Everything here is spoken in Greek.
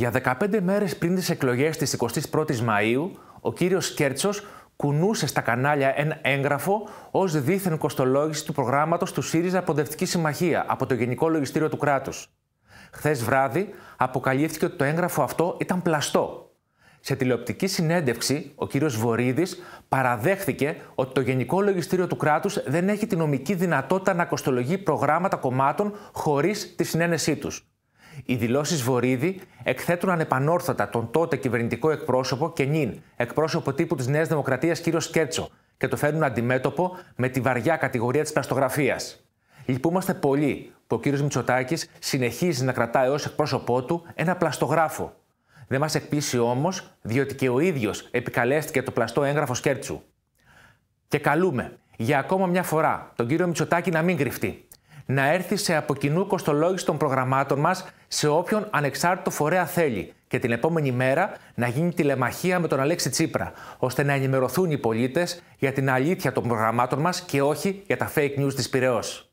Για 15 μέρες πριν τις εκλογές της 21 η Μαου, ο κύριος Κέρτσος κουνούσε στα κανάλια ένα έγγραφο ως δίθεν κοστολόγηση του προγράμματος του ΣΥΡΙΖΑ Ποντευτική Συμμαχία από το Γενικό Λογιστήριο του Κράτους. Χθες βράδυ αποκαλύφθηκε ότι το έγγραφο αυτό ήταν πλαστό. Σε τηλεοπτική συνέντευξη, ο κύριος Βορύδης παραδέχθηκε ότι το Γενικό Λογιστήριο του Κράτους δεν έχει τη νομική δυνατότητα να κοστολογεί προγράμματα κομμάτων χωρίς τη συνένεσή τους. Οι δηλώσεις Βορύδη εκθέτουν ανεπανόρθωτα τον τότε κυβερνητικό εκπρόσωπο και νυν εκπρόσωπο τύπου της Νέας Δημοκρατίας κύριο Σκέτσο και το φέρνουν αντιμέτωπο με τη βαριά κατηγορία της πλαστογραφίας. Λυπούμαστε πολύ που ο κύριος Μητσοτάκης συνεχίζει να κρατάει ως εκπρόσωπό του ένα πλαστογράφο. Δεν μας εκπλήσει όμως, διότι και ο ίδιος επικαλέστηκε το πλαστό έγγραφο Σκέρτσου. Και καλούμε για ακόμα μια φορά τον κύριο Μητσοτάκη να μην κρυφτεί να έρθει σε αποκοινού κοστολόγηση των προγραμμάτων μας σε όποιον ανεξάρτητο φορέα θέλει και την επόμενη μέρα να γίνει τηλεμαχία με τον Αλέξη Τσίπρα, ώστε να ενημερωθούν οι πολίτες για την αλήθεια των προγραμμάτων μας και όχι για τα fake news της Πυραιός.